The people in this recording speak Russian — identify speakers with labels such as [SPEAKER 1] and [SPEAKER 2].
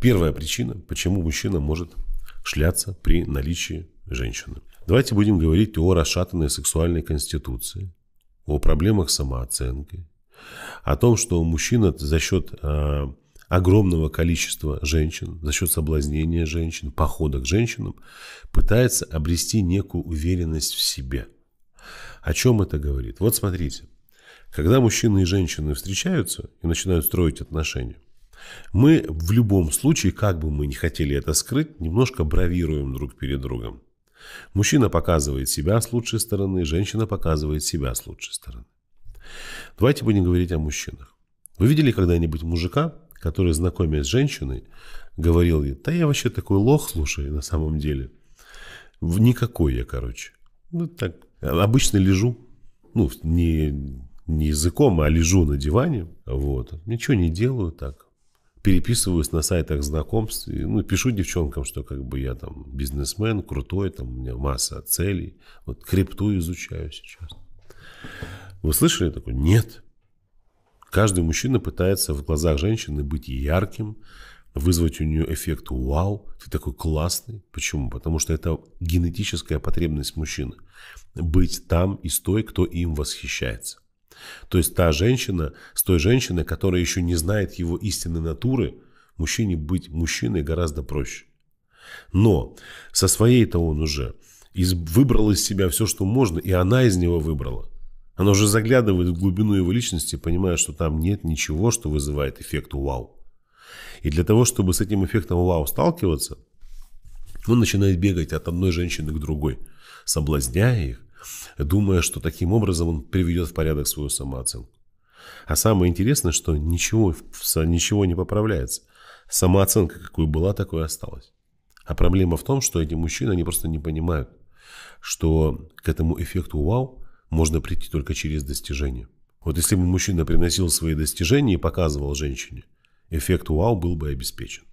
[SPEAKER 1] Первая причина, почему мужчина может шляться при наличии женщины. Давайте будем говорить о расшатанной сексуальной конституции, о проблемах самооценки, о том, что мужчина за счет э, огромного количества женщин, за счет соблазнения женщин, похода к женщинам, пытается обрести некую уверенность в себе. О чем это говорит? Вот смотрите, когда мужчины и женщины встречаются и начинают строить отношения, мы в любом случае, как бы мы ни хотели это скрыть, немножко бравируем друг перед другом. Мужчина показывает себя с лучшей стороны, женщина показывает себя с лучшей стороны. Давайте будем говорить о мужчинах. Вы видели когда-нибудь мужика, который, знакомясь с женщиной, говорил ей, да я вообще такой лох, слушай, на самом деле. Никакой я, короче. Ну так, обычно лежу, ну, не, не языком, а лежу на диване, вот. Ничего не делаю так переписываюсь на сайтах знакомств, ну, пишу девчонкам, что как бы я там бизнесмен, крутой, там у меня масса целей, вот крипту изучаю сейчас. Вы слышали такое? Нет. Каждый мужчина пытается в глазах женщины быть ярким, вызвать у нее эффект «Вау, ты такой классный». Почему? Потому что это генетическая потребность мужчины. Быть там и с той, кто им восхищается. То есть та женщина, с той женщиной, которая еще не знает его истинной натуры, мужчине быть мужчиной гораздо проще. Но со своей-то он уже из, выбрал из себя все, что можно, и она из него выбрала. Она уже заглядывает в глубину его личности, понимая, что там нет ничего, что вызывает эффект «вау». И для того, чтобы с этим эффектом «вау» сталкиваться, он начинает бегать от одной женщины к другой, соблазняя их, думая, что таким образом он приведет в порядок свою самооценку. А самое интересное, что ничего, ничего не поправляется. Самооценка какой была, такой и осталась. А проблема в том, что эти мужчины, они просто не понимают, что к этому эффекту вау можно прийти только через достижение. Вот если бы мужчина приносил свои достижения и показывал женщине, эффект вау был бы обеспечен.